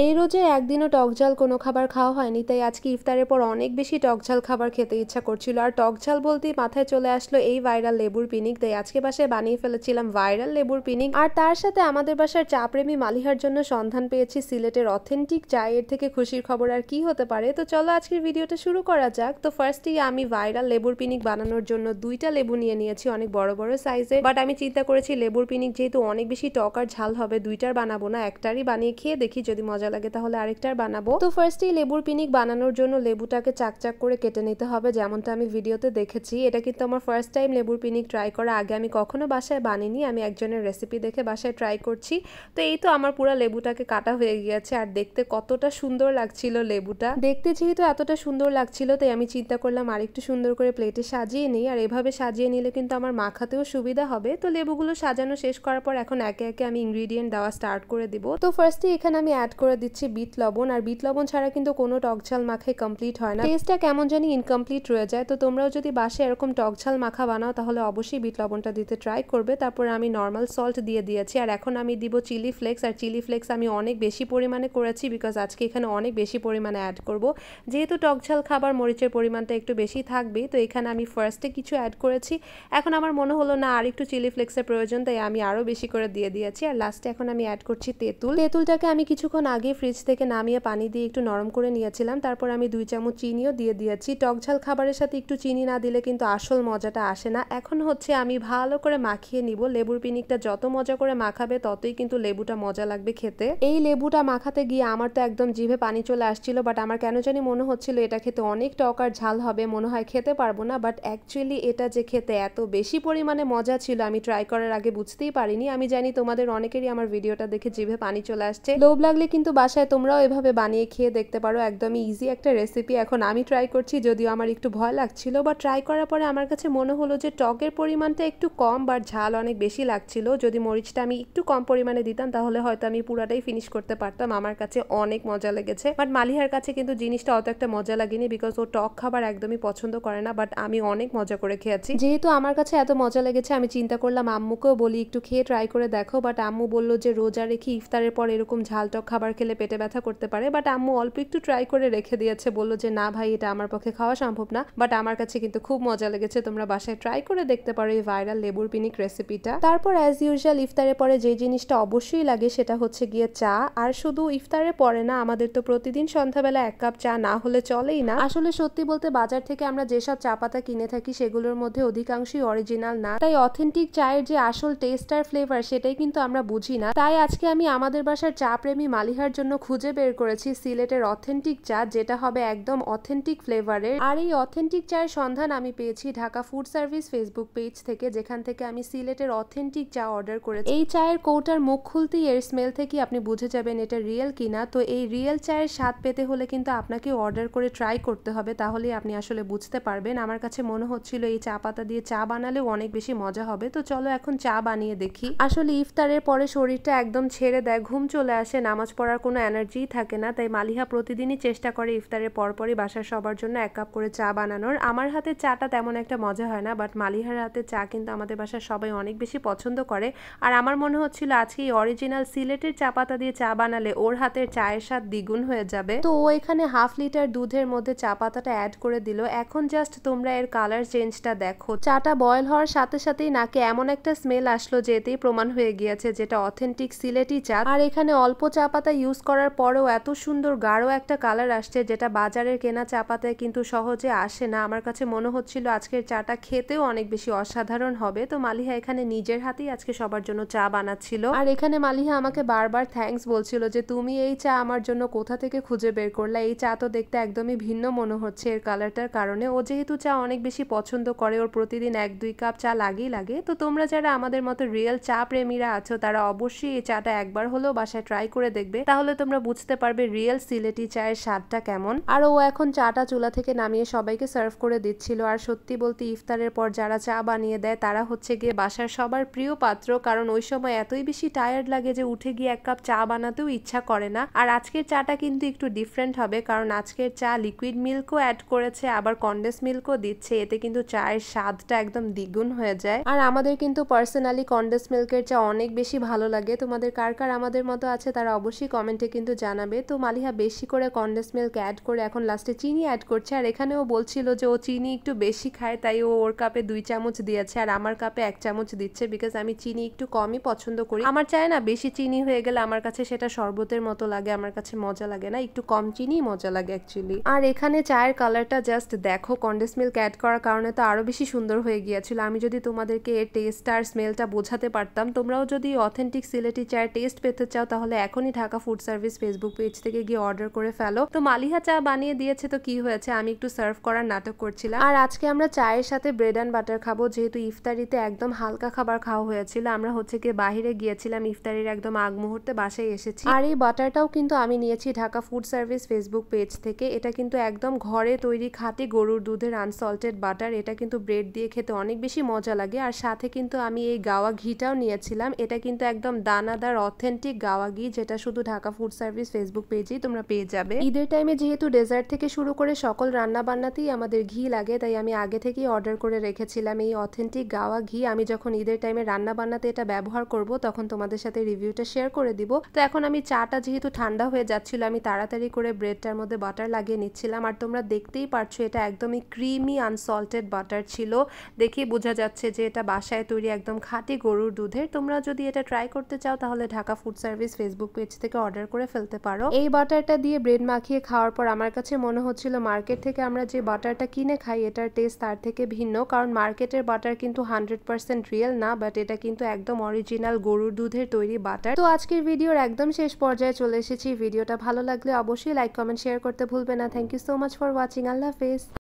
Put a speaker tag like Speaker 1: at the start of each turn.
Speaker 1: এই রোজে একদিনও টকঝাল কোনো খাবার খাওয়া হয়নি তাই আজকে ইফতারের পর অনেক বেশি টকঝাল খাবার খেতে ইচ্ছা করছিল আর টকঝাল বলতেই মাথায় চলে আসলো এই ভাইরাল লেবুর পিনিক তাই আজকে বাসায় বানিয়ে ফেলেছিলাম ভাইরাল লেবুর পিনিক আর তার সাথে আমাদের বাসার চা প্রেমী মালিহার জন্য সন্ধান পেয়েছি সিলেটের অথেন্টিক চায়ের থেকে খুশির খবর আর কি হতে পারে তো চলো আজকের ভিডিওটা শুরু করা যাক তো ফার্স্টেই আমি ভাইরাল লেবুর পিনিক বানানোর জন্য দুইটা লেবু নিয়ে নিয়েছি অনেক বড় বড় সাইজে বাট আমি চিন্তা করেছি লেবুর পিনিক যেহেতু অনেক বেশি টক আর ঝাল হবে দুইটার বানাবো না একটারই বানিয়ে খেয়ে দেখি যদি মজা মজা লাগে তাহলে আরেকটার বানাবো তো ফার্স্টেই লেবুর পিনিক বানানোর জন্য লেবুটাকে চাকচাক করে কেটে নিতে হবে যেমনটা আমি ভিডিওতে দেখেছি এটা কিন্তু আমার ফার্স্ট টাইম লেবুর পিনিক ট্রাই করা আগে আমি কখনো বাসায় বানিনি আমি একজনের রেসিপি দেখে বাসায় ট্রাই করছি তো এই তো আমার পুরো লেবুটাকে কাটা হয়ে গিয়েছে আর দেখতে কতটা সুন্দর লাগছিল লেবুটা দেখতে যেহেতু এতটা সুন্দর লাগছিল তাই আমি চিন্তা করলাম আরেকটু সুন্দর করে প্লেটে সাজিয়ে নিই আর এভাবে সাজিয়ে নিলে কিন্তু আমার মাখাতেও সুবিধা হবে তো লেবুগুলো সাজানো শেষ করার পর এখন একে একে আমি ইনগ্রিডিয়েন্ট দেওয়া স্টার্ট করে দিব তো ফার্স্টে এখানে আমি অ্যাড করে করে দিচ্ছি বিট লবণ আর বিট লবণ ছাড়া কিন্তু কোনো টক ঝাল মাখাই কমপ্লিট হয় না টেস্টটা কেমন জানি ইনকমপ্লিট রয়ে যায় তো তোমরাও যদি বাসে এরকম টক ঝাল মাখা বানাও তাহলে অবশ্যই বিট লবণটা দিতে ট্রাই করবে তারপর আমি নর্মাল সল্ট দিয়ে দিয়েছি আর এখন আমি দিব চিলি ফ্লেক্স আর চিলি ফ্লেক্স আমি অনেক বেশি পরিমাণে করেছি বিকজ আজকে এখানে অনেক বেশি পরিমাণে অ্যাড করব যেহেতু টক ঝাল খাবার মরিচের পরিমাণটা একটু বেশি থাকবে তো এখানে আমি ফার্স্টে কিছু অ্যাড করেছি এখন আমার মনে হলো না আর একটু চিলি ফ্লেক্সের প্রয়োজন তাই আমি আরও বেশি করে দিয়ে দিয়েছি আর লাস্টে এখন আমি অ্যাড করছি তেঁতুল তেঁতুলটাকে আমি কিছুক্ষণ আগে আগে ফ্রিজ থেকে নামিয়ে পানি দিয়ে একটু নরম করে নিয়েছিলাম তারপর আমি দুই চামচ চিনিও দিয়ে দিয়েছি টকঝাল খাবারের সাথে একটু চিনি না দিলে কিন্তু আসল মজাটা আসে না এখন হচ্ছে আমি ভালো করে মাখিয়ে নিব লেবুর পিনিকটা যত মজা করে মাখাবে ততই কিন্তু লেবুটা মজা লাগবে খেতে এই লেবুটা মাখাতে গিয়ে আমার তো একদম জিভে পানি চলে আসছিল বাট আমার কেন জানি মনে হচ্ছিল এটা খেতে অনেক টক আর ঝাল হবে মনে হয় খেতে পারবো না বাট অ্যাকচুয়ালি এটা যে খেতে এত বেশি পরিমাণে মজা ছিল আমি ট্রাই করার আগে বুঝতেই পারিনি আমি জানি তোমাদের অনেকেরই আমার ভিডিওটা দেখে জিভে পানি চলে আসছে লোভ লাগলে কিন্তু বাসায় তোমরাও এভাবে বানিয়ে খেয়ে দেখতে পারো একদমই ইজি একটা রেসিপি এখন আমি ট্রাই করছি যদিও আমার একটু ভয় লাগছিল বা ট্রাই করার পরে আমার কাছে মনে হলো যে টকের পরিমাণটা একটু কম বা ঝাল অনেক বেশি লাগছিল যদি মরিচটা আমি একটু কম পরিমাণে দিতাম তাহলে হয়তো আমি পুরাটাই ফিনিশ করতে পারতাম আমার কাছে অনেক মজা লেগেছে বাট মালিহার কাছে কিন্তু জিনিসটা অত একটা মজা লাগেনি বিকজ ও টক খাবার একদমই পছন্দ করে না বাট আমি অনেক মজা করে খেয়েছি যেহেতু আমার কাছে এত মজা লেগেছে আমি চিন্তা করলাম আম্মুকেও বলি একটু খেয়ে ট্রাই করে দেখো বাট আম্মু বললো যে রোজা রেখে ইফতারের পর এরকম ঝাল টক খাবার খাবার খেলে পেটে ব্যথা করতে পারে বাট আম্মু অল্প একটু ট্রাই করে রেখে দিয়েছে বললো যে না ভাই এটা আমার পক্ষে খাওয়া সম্ভব না বাট আমার কাছে কিন্তু খুব মজা লেগেছে তোমরা বাসায় ট্রাই করে দেখতে পারো এই ভাইরাল লেবুর পিনিক রেসিপিটা তারপর অ্যাজ ইউজুয়াল ইফতারের পরে যে জিনিসটা অবশ্যই লাগে সেটা হচ্ছে গিয়ে চা আর শুধু ইফতারের পরে না আমাদের তো প্রতিদিন সন্ধ্যাবেলা এক কাপ চা না হলে চলেই না আসলে সত্যি বলতে বাজার থেকে আমরা যেসব চা পাতা কিনে থাকি সেগুলোর মধ্যে অধিকাংশই অরিজিনাল না তাই অথেন্টিক চায়ের যে আসল টেস্ট আর ফ্লেভার সেটাই কিন্তু আমরা বুঝি না তাই আজকে আমি আমাদের বাসার চা প্রেমী মালিহা ফ্লেভার জন্য খুঁজে বের করেছি সিলেটের অথেন্টিক চা যেটা হবে একদম অথেন্টিক ফ্লেভারের আর এই অথেন্টিক চায়ের সন্ধান আমি পেয়েছি Dhaka food service Facebook page থেকে যেখান থেকে আমি সিলেটের অথেন্টিক চা অর্ডার করেছি এই চায়ের কৌটার মুখ খুলতেই এর স্মেল থেকে আপনি বুঝে যাবেন এটা রিয়েল কিনা তো এই রিয়েল চায়ের স্বাদ পেতে হলে কিন্তু আপনাকে অর্ডার করে ট্রাই করতে হবে তাহলে আপনি আসলে বুঝতে পারবেন আমার কাছে মনে হচ্ছিল এই চা পাতা দিয়ে চা বানালেও অনেক বেশি মজা হবে তো চলো এখন চা বানিয়ে দেখি আসলে ইফতারের পরে শরীরটা একদম ছেড়ে দেয় ঘুম চলে আসে নামাজ পড়া করার কোনো এনার্জি থাকে না তাই মালিহা প্রতিদিনই চেষ্টা করে ইফতারের পরপরই বাসার সবার জন্য এক কাপ করে চা বানানোর আমার হাতে চাটা তেমন একটা মজা হয় না বাট মালিহার হাতে চা কিন্তু আমাদের বাসার সবাই অনেক বেশি পছন্দ করে আর আমার মনে হচ্ছিল আজকে অরিজিনাল সিলেটের চা পাতা দিয়ে চা বানালে ওর হাতের চায়ের স্বাদ দ্বিগুণ হয়ে যাবে তো ও এখানে হাফ লিটার দুধের মধ্যে চা পাতাটা অ্যাড করে দিল এখন জাস্ট তোমরা এর কালার চেঞ্জটা দেখো চাটা বয়েল হওয়ার সাথে সাথেই নাকে এমন একটা স্মেল আসলো যে এতেই প্রমাণ হয়ে গিয়েছে যেটা অথেন্টিক সিলেটি চা আর এখানে অল্প চা পাতা ইউজ করার পরেও এত সুন্দর গাঢ় একটা কালার আসছে যেটা বাজারের কেনা চা কিন্তু সহজে আসে না আমার কাছে মনে হচ্ছিল আজকের চাটা খেতেও অনেক বেশি অসাধারণ হবে তো মালিহা এখানে নিজের হাতেই আজকে সবার জন্য চা বানাচ্ছিল আর এখানে মালিহা আমাকে বারবার থ্যাংকস বলছিল যে তুমি এই চা আমার জন্য কোথা থেকে খুঁজে বের করলে এই চা তো দেখতে একদমই ভিন্ন মনে হচ্ছে এর কালারটার কারণে ও যেহেতু চা অনেক বেশি পছন্দ করে ওর প্রতিদিন এক দুই কাপ চা লাগেই লাগে তো তোমরা যারা আমাদের মতো রিয়েল চা প্রেমীরা আছো তারা অবশ্যই এই চাটা একবার হলেও বাসায় ট্রাই করে দেখবে তাহলে তোমরা বুঝতে পারবে রিয়েল সিলেটি চায়ের স্বাদটা কেমন আর ও এখন চাটা চুলা থেকে নামিয়ে সবাইকে সার্ভ করে দিচ্ছিল আর সত্যি বলতে ইফতারের পর যারা চা বানিয়ে দেয় তারা হচ্ছে গিয়ে বাসার সবার প্রিয় পাত্র কারণ ওই সময় এতই বেশি টায়ার্ড লাগে যে উঠে গিয়ে এক কাপ চা বানাতেও ইচ্ছা করে না আর আজকের চাটা কিন্তু একটু ডিফারেন্ট হবে কারণ আজকের চা লিকুইড মিল্কও অ্যাড করেছে আবার কন্ডেন্স মিল্কও দিচ্ছে এতে কিন্তু চায়ের স্বাদটা একদম দ্বিগুণ হয়ে যায় আর আমাদের কিন্তু পার্সোনালি কন্ডেন্স মিল্কের চা অনেক বেশি ভালো লাগে তোমাদের কার কার আমাদের মতো আছে তারা অবশ্যই কমেন্টে কিন্তু জানাবে তো মালিহা বেশি করে কন্ডেন্স মিল্ক অ্যাড করে এখন লাস্টে চিনি অ্যাড করছে আর এখানেও বলছিল যে ও চিনি একটু বেশি খায় তাই ও ওর কাপে দুই চামচ দিয়েছে আর আমার কাপে এক চামচ দিচ্ছে বিকজ আমি চিনি একটু কমই পছন্দ করি আমার চায় না বেশি চিনি হয়ে গেলে আমার কাছে সেটা শরবতের মতো লাগে আমার কাছে মজা লাগে না একটু কম চিনি মজা লাগে অ্যাকচুয়ালি আর এখানে চায়ের কালারটা জাস্ট দেখো কন্ডেন্স মিল্ক অ্যাড করার কারণে তো আরও বেশি সুন্দর হয়ে গিয়েছিল আমি যদি তোমাদেরকে এর টেস্ট আর স্মেলটা বোঝাতে পারতাম তোমরাও যদি অথেন্টিক সিলেটি চায়ের টেস্ট পেতে চাও তাহলে এখনই Dhaka food service Facebook page থেকে গিয়ে অর্ডার করে ফেলো তো মালিহা চা বানিয়ে দিয়েছে তো কি হয়েছে আমি একটু সার্ভ করার নাটক করছিলাম আর আজকে আমরা চায়ের সাথে ব্রেড অ্যান্ড বাটার খাবো যেহেতু ইফতারিতে একদম হালকা খাবার খাওয়া হয়েছিল আমরা হচ্ছে গিয়ে বাহিরে গিয়েছিলাম ইফতারির একদম আগ মুহূর্তে বাসায় এসেছি আর এই বাটারটাও কিন্তু আমি নিয়েছি Dhaka food service Facebook page থেকে এটা কিন্তু একদম ঘরে তৈরি খাঁটি গরুর দুধের আনসল্টেড বাটার এটা কিন্তু ব্রেড দিয়ে খেতে অনেক বেশি মজা লাগে আর সাথে কিন্তু আমি এই গাওয়া ঘিটাও নিয়েছিলাম এটা কিন্তু একদম দানাদার অথেন্টিক গাওয়া ঘি যেটা শুধু Dhaka Dhaka food service Facebook পেজেই তোমরা পেয়ে যাবে ঈদের টাইমে যেহেতু ডেজার্ট থেকে শুরু করে সকল রান্না বান্নাতেই আমাদের ঘি লাগে তাই আমি আগে থেকেই অর্ডার করে রেখেছিলাম এই অথেন্টিক গাওয়া ঘি আমি যখন ঈদের টাইমে রান্না বান্নাতে এটা ব্যবহার করব তখন তোমাদের সাথে রিভিউটা শেয়ার করে দিব তো এখন আমি চাটা যেহেতু ঠান্ডা হয়ে যাচ্ছিল আমি তাড়াতাড়ি করে ব্রেডটার মধ্যে বাটার লাগিয়ে নিচ্ছিলাম আর তোমরা দেখতেই পারছো এটা একদমই ক্রিমি আনসল্টেড বাটার ছিল দেখেই বোঝা যাচ্ছে যে এটা বাসায় তৈরি একদম খাঁটি গরুর দুধের তোমরা যদি এটা ট্রাই করতে চাও তাহলে Dhaka food service Facebook page থেকে অর্ডার করে ফেলতে পারো এই বাটারটা দিয়ে ব্রেড মাখিয়ে খাওয়ার পর আমার কাছে মনে হচ্ছিল মার্কেট থেকে আমরা যে বাটারটা কিনে খাই এটার টেস্ট তার থেকে ভিন্ন কারণ মার্কেটের বাটার কিন্তু হান্ড্রেড পার্সেন্ট রিয়েল না বাট এটা কিন্তু একদম অরিজিনাল গরুর দুধের তৈরি বাটার তো আজকের ভিডিওর একদম শেষ পর্যায়ে চলে এসেছি ভিডিওটা ভালো লাগলে অবশ্যই লাইক কমেন্ট শেয়ার করতে ভুলবে না thank you so much for watching আল্লাহ হাফেজ